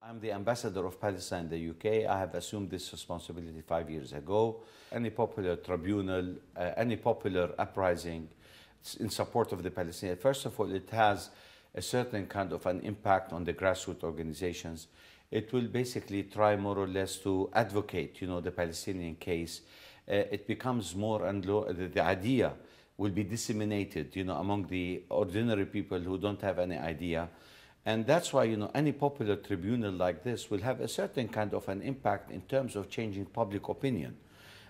I'm the ambassador of Palestine in the UK. I have assumed this responsibility five years ago. Any popular tribunal, uh, any popular uprising in support of the Palestinians, first of all, it has a certain kind of an impact on the grassroots organizations. It will basically try more or less to advocate, you know, the Palestinian case. Uh, it becomes more and the, the idea will be disseminated, you know, among the ordinary people who don't have any idea. And that's why, you know, any popular tribunal like this will have a certain kind of an impact in terms of changing public opinion.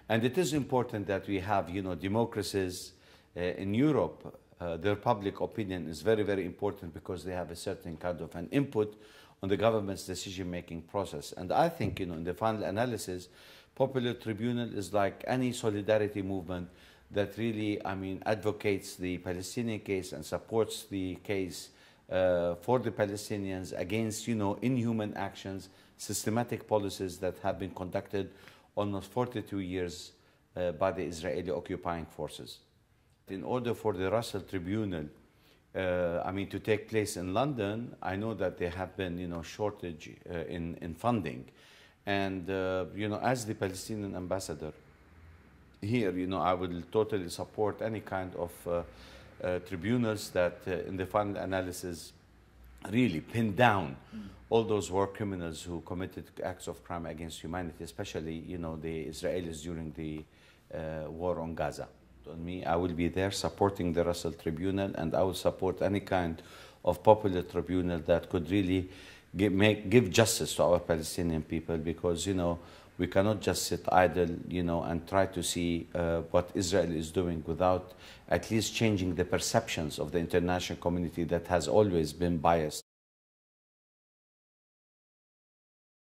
And it is important that we have, you know, democracies uh, in Europe. Uh, their public opinion is very, very important because they have a certain kind of an input on the government's decision-making process. And I think, you know, in the final analysis, popular tribunal is like any solidarity movement that really, I mean, advocates the Palestinian case and supports the case uh, for the Palestinians against, you know, inhuman actions, systematic policies that have been conducted almost 42 years uh, by the Israeli occupying forces. In order for the Russell Tribunal, uh, I mean, to take place in London, I know that there have been, you know, shortage uh, in, in funding. And, uh, you know, as the Palestinian ambassador here, you know, I will totally support any kind of uh, uh, tribunals that uh, in the final analysis really pin down mm. all those war criminals who committed acts of crime against humanity, especially you know the Israelis during the uh, war on Gaza. On me, I will be there supporting the Russell Tribunal, and I will support any kind of popular tribunal that could really give, make, give justice to our Palestinian people because, you know, we cannot just sit idle, you know, and try to see uh, what Israel is doing without at least changing the perceptions of the international community that has always been biased.